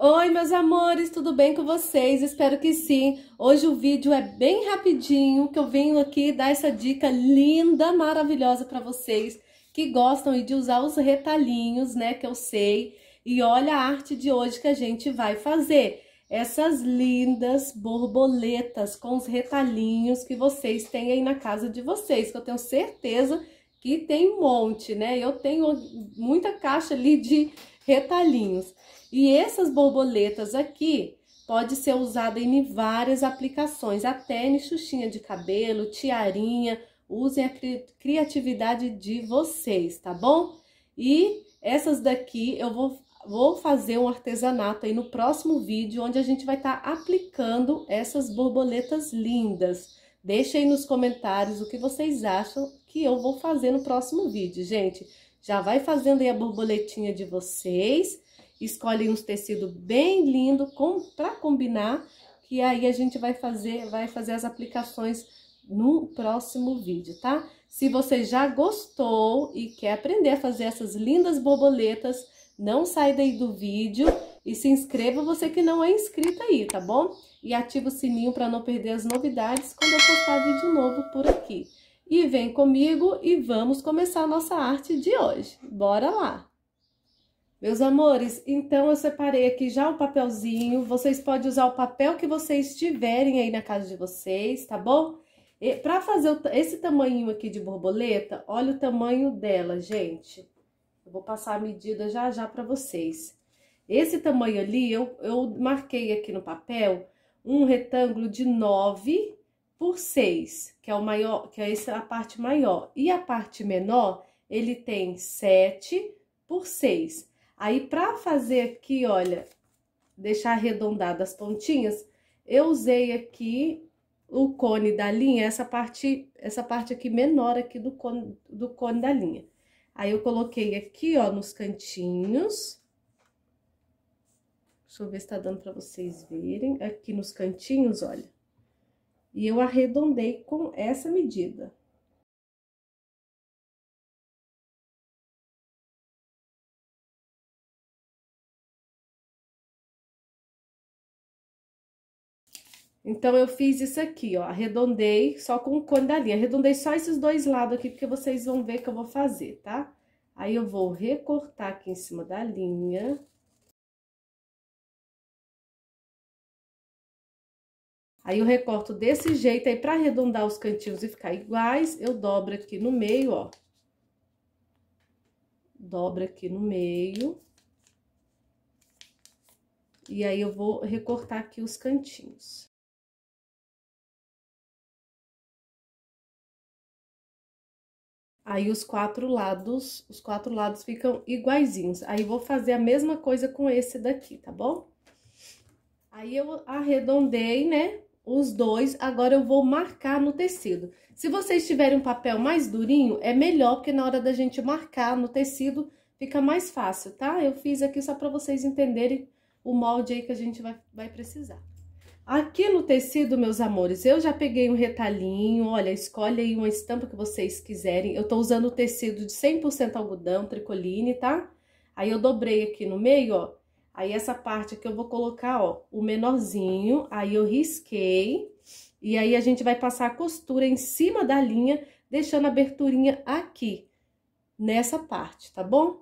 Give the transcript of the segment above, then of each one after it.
Oi, meus amores, tudo bem com vocês? Espero que sim. Hoje o vídeo é bem rapidinho, que eu venho aqui dar essa dica linda, maravilhosa para vocês que gostam de usar os retalhinhos, né, que eu sei. E olha a arte de hoje que a gente vai fazer. Essas lindas borboletas com os retalhinhos que vocês têm aí na casa de vocês, que eu tenho certeza que que tem um monte, né? Eu tenho muita caixa ali de retalhinhos. E essas borboletas aqui pode ser usada em várias aplicações, até em xuxinha de cabelo, tiarinha, usem a cri criatividade de vocês, tá bom? E essas daqui eu vou, vou fazer um artesanato aí no próximo vídeo, onde a gente vai estar tá aplicando essas borboletas lindas. Deixem nos comentários o que vocês acham que eu vou fazer no próximo vídeo, gente. Já vai fazendo aí a borboletinha de vocês, escolhem uns tecidos bem lindo com, para combinar, que aí a gente vai fazer, vai fazer as aplicações no próximo vídeo, tá? Se você já gostou e quer aprender a fazer essas lindas borboletas, não sai daí do vídeo e se inscreva você que não é inscrito aí, tá bom? E ativa o sininho para não perder as novidades quando eu postar vídeo novo por aqui. E vem comigo e vamos começar a nossa arte de hoje. Bora lá! Meus amores, então eu separei aqui já o papelzinho. Vocês podem usar o papel que vocês tiverem aí na casa de vocês, tá bom? Para fazer esse tamanho aqui de borboleta, olha o tamanho dela, gente. Eu vou passar a medida já já para vocês. Esse tamanho ali, eu, eu marquei aqui no papel um retângulo de 9 por 6, que é o maior, que é essa a parte maior. E a parte menor, ele tem 7 por 6. Aí, para fazer aqui, olha, deixar arredondadas as pontinhas, eu usei aqui o cone da linha, essa parte, essa parte aqui menor aqui do cone, do cone da linha. Aí, eu coloquei aqui, ó, nos cantinhos Deixa eu ver se tá dando pra vocês verem. Aqui nos cantinhos, olha. E eu arredondei com essa medida. Então, eu fiz isso aqui, ó, arredondei só com o cone da linha. Arredondei só esses dois lados aqui, porque vocês vão ver que eu vou fazer, tá? Aí, eu vou recortar aqui em cima da linha. Aí eu recorto desse jeito, aí pra arredondar os cantinhos e ficar iguais, eu dobro aqui no meio, ó. Dobro aqui no meio. E aí eu vou recortar aqui os cantinhos. Aí os quatro lados, os quatro lados ficam iguaizinhos. Aí vou fazer a mesma coisa com esse daqui, tá bom? Aí eu arredondei, né? os dois, agora eu vou marcar no tecido. Se vocês tiverem um papel mais durinho, é melhor, porque na hora da gente marcar no tecido, fica mais fácil, tá? Eu fiz aqui só para vocês entenderem o molde aí que a gente vai, vai precisar. Aqui no tecido, meus amores, eu já peguei um retalhinho, olha, escolhe aí uma estampa que vocês quiserem. Eu tô usando o tecido de 100% algodão, tricoline, tá? Aí eu dobrei aqui no meio, ó, Aí essa parte aqui eu vou colocar, ó, o menorzinho, aí eu risquei. E aí a gente vai passar a costura em cima da linha, deixando a aberturinha aqui, nessa parte, tá bom?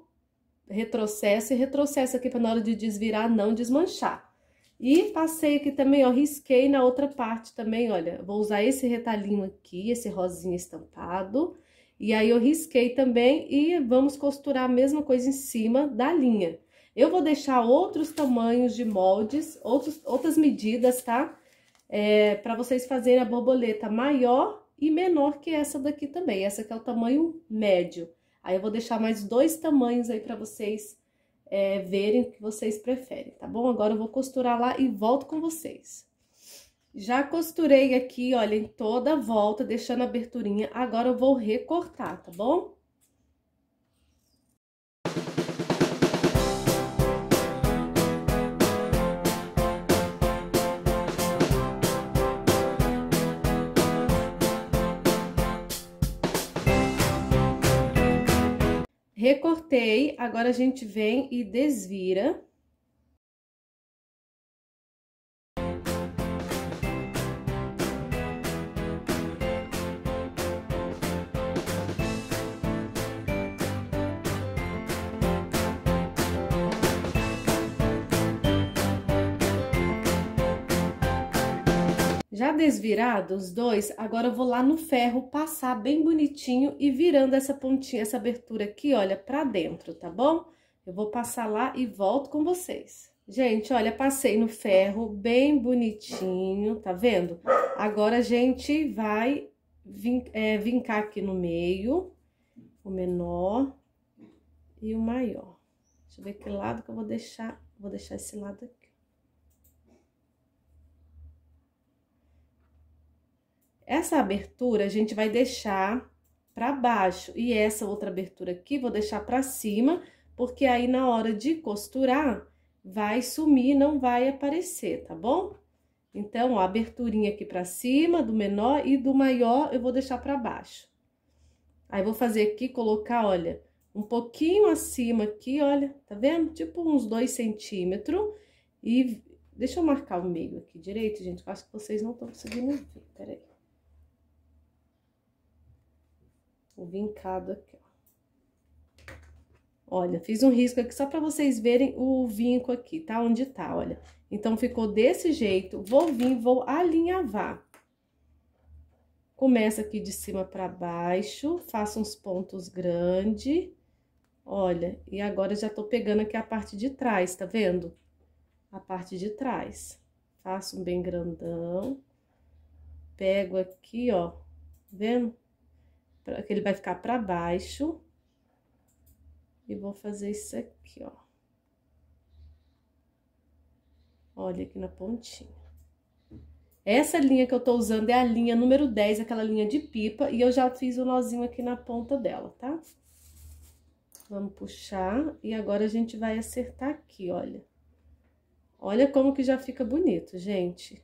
Retrocesso e retrocesso aqui para na hora de desvirar não desmanchar. E passei aqui também, ó, risquei na outra parte também, olha, vou usar esse retalhinho aqui, esse rosinha estampado. E aí eu risquei também e vamos costurar a mesma coisa em cima da linha. Eu vou deixar outros tamanhos de moldes, outros, outras medidas, tá? É, para vocês fazerem a borboleta maior e menor que essa daqui também. Essa aqui é o tamanho médio. Aí eu vou deixar mais dois tamanhos aí para vocês é, verem o que vocês preferem, tá bom? Agora eu vou costurar lá e volto com vocês. Já costurei aqui, olha, em toda a volta, deixando a aberturinha. Agora eu vou recortar, tá bom? recortei, agora a gente vem e desvira. Já desvirado os dois, agora eu vou lá no ferro passar bem bonitinho e virando essa pontinha, essa abertura aqui, olha, pra dentro, tá bom? Eu vou passar lá e volto com vocês. Gente, olha, passei no ferro bem bonitinho, tá vendo? Agora a gente vai vin é, vincar aqui no meio, o menor e o maior. Deixa eu ver que lado que eu vou deixar, vou deixar esse lado aqui. Essa abertura a gente vai deixar para baixo e essa outra abertura aqui vou deixar para cima, porque aí na hora de costurar vai sumir, não vai aparecer, tá bom? Então, ó, a aberturinha aqui para cima do menor e do maior eu vou deixar para baixo. Aí vou fazer aqui, colocar, olha, um pouquinho acima aqui, olha, tá vendo? Tipo uns dois centímetros e... Deixa eu marcar o meio aqui direito, gente, acho que vocês não estão conseguindo ver, peraí. o vincado aqui, ó. Olha, fiz um risco aqui só para vocês verem o vinco aqui, tá? Onde tá, olha. Então, ficou desse jeito. Vou vir, vou alinhavar. Começa aqui de cima para baixo, faço uns pontos grandes Olha, e agora já tô pegando aqui a parte de trás, tá vendo? A parte de trás. Faço um bem grandão. Pego aqui, ó, tá vendo? que ele vai ficar pra baixo. E vou fazer isso aqui, ó. Olha aqui na pontinha. Essa linha que eu tô usando é a linha número 10, aquela linha de pipa, e eu já fiz o um nozinho aqui na ponta dela, tá? Vamos puxar, e agora a gente vai acertar aqui, olha. Olha como que já fica bonito, gente.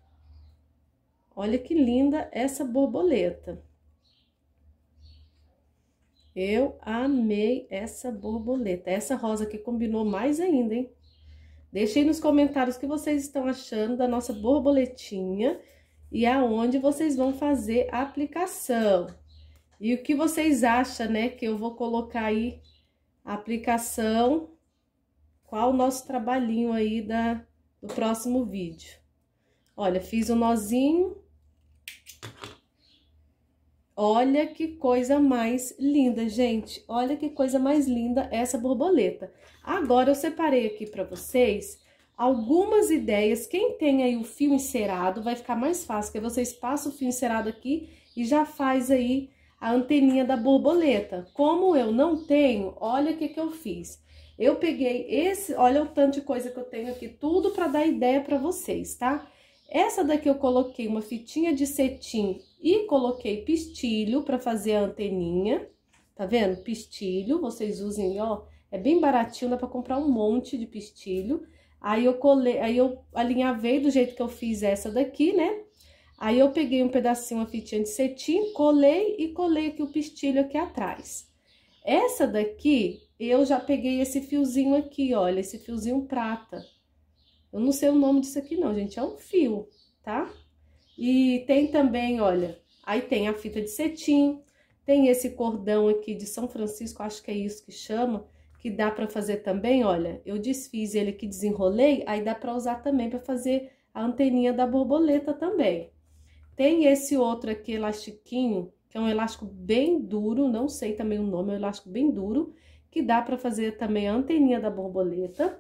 Olha que linda essa borboleta. Eu amei essa borboleta. Essa rosa aqui combinou mais ainda, hein? Deixem nos comentários o que vocês estão achando da nossa borboletinha e aonde vocês vão fazer a aplicação. E o que vocês acham, né, que eu vou colocar aí a aplicação, qual o nosso trabalhinho aí da, do próximo vídeo. Olha, fiz o um nozinho, Olha que coisa mais linda, gente. Olha que coisa mais linda essa borboleta. Agora eu separei aqui para vocês algumas ideias. Quem tem aí o fio encerado, vai ficar mais fácil, que vocês passam o fio encerado aqui e já faz aí a anteninha da borboleta. Como eu não tenho, olha o que, que eu fiz. Eu peguei esse, olha o tanto de coisa que eu tenho aqui, tudo para dar ideia para vocês, tá? Essa daqui eu coloquei uma fitinha de cetim e coloquei pistilho para fazer a anteninha, tá vendo? Pistilho, vocês usem, ó, é bem baratinho, dá para comprar um monte de pistilho. Aí eu colei, aí eu alinhavei do jeito que eu fiz essa daqui, né? Aí eu peguei um pedacinho, uma fitinha de cetim, colei e colei aqui o pistilho aqui atrás. Essa daqui, eu já peguei esse fiozinho aqui, olha, esse fiozinho prata. Eu não sei o nome disso aqui não, gente, é um fio, tá? E tem também, olha, aí tem a fita de cetim, tem esse cordão aqui de São Francisco, acho que é isso que chama, que dá para fazer também, olha, eu desfiz ele aqui, desenrolei, aí dá para usar também para fazer a anteninha da borboleta também. Tem esse outro aqui, elastiquinho, que é um elástico bem duro, não sei também o nome, é um elástico bem duro, que dá para fazer também a anteninha da borboleta.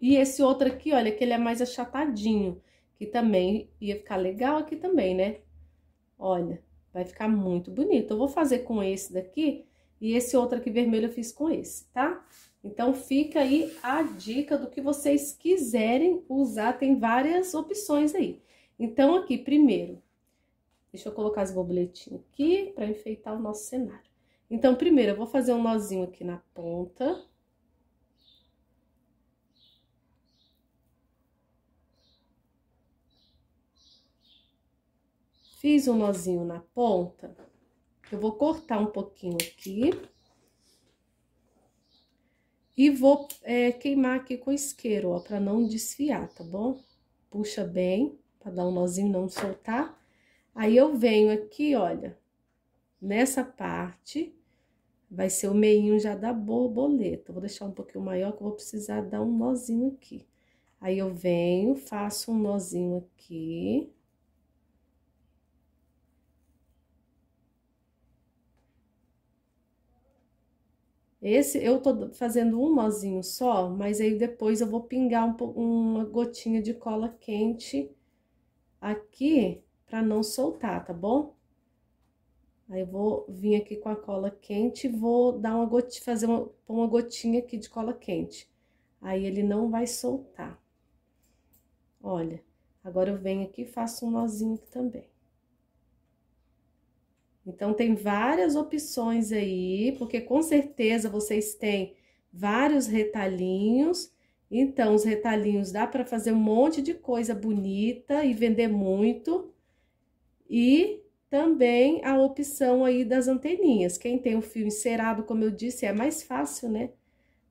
E esse outro aqui, olha, que ele é mais achatadinho, que também ia ficar legal aqui também, né? Olha, vai ficar muito bonito. Eu vou fazer com esse daqui e esse outro aqui vermelho eu fiz com esse, tá? Então, fica aí a dica do que vocês quiserem usar, tem várias opções aí. Então, aqui, primeiro, deixa eu colocar as borboletinhas aqui para enfeitar o nosso cenário. Então, primeiro, eu vou fazer um nozinho aqui na ponta, Fiz um nozinho na ponta. Eu vou cortar um pouquinho aqui. E vou é, queimar aqui com isqueiro, ó, pra não desfiar, tá bom? Puxa bem, pra dar um nozinho não soltar. Aí eu venho aqui, olha, nessa parte, vai ser o meinho já da borboleta. Vou deixar um pouquinho maior que eu vou precisar dar um nozinho aqui. Aí eu venho, faço um nozinho aqui. Esse eu tô fazendo um nozinho só, mas aí depois eu vou pingar um, uma gotinha de cola quente aqui para não soltar, tá bom? Aí eu vou vir aqui com a cola quente e vou dar uma gotinha, fazer uma, uma gotinha aqui de cola quente. Aí ele não vai soltar. Olha, agora eu venho aqui e faço um nozinho aqui também. Então, tem várias opções aí, porque com certeza vocês têm vários retalhinhos. Então, os retalhinhos dá para fazer um monte de coisa bonita e vender muito. E também a opção aí das anteninhas. Quem tem o fio encerado, como eu disse, é mais fácil, né?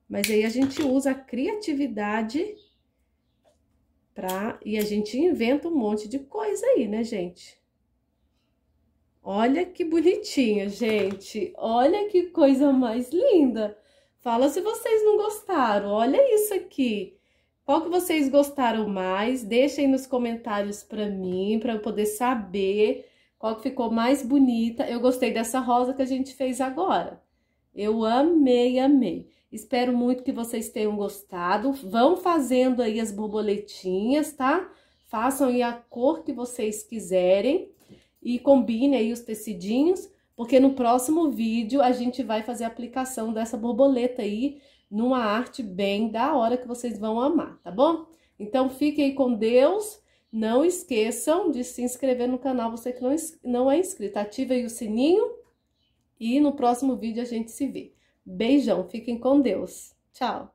Mas aí a gente usa a criatividade pra... e a gente inventa um monte de coisa aí, né, gente? Olha que bonitinho, gente. Olha que coisa mais linda. Fala se vocês não gostaram. Olha isso aqui. Qual que vocês gostaram mais? Deixem nos comentários para mim, para eu poder saber qual que ficou mais bonita. Eu gostei dessa rosa que a gente fez agora. Eu amei, amei. Espero muito que vocês tenham gostado. Vão fazendo aí as borboletinhas, tá? Façam aí a cor que vocês quiserem e combine aí os tecidinhos, porque no próximo vídeo a gente vai fazer a aplicação dessa borboleta aí numa arte bem da hora que vocês vão amar, tá bom? Então fiquem com Deus, não esqueçam de se inscrever no canal, você que não, não é inscrito, ative aí o sininho e no próximo vídeo a gente se vê. Beijão, fiquem com Deus. Tchau!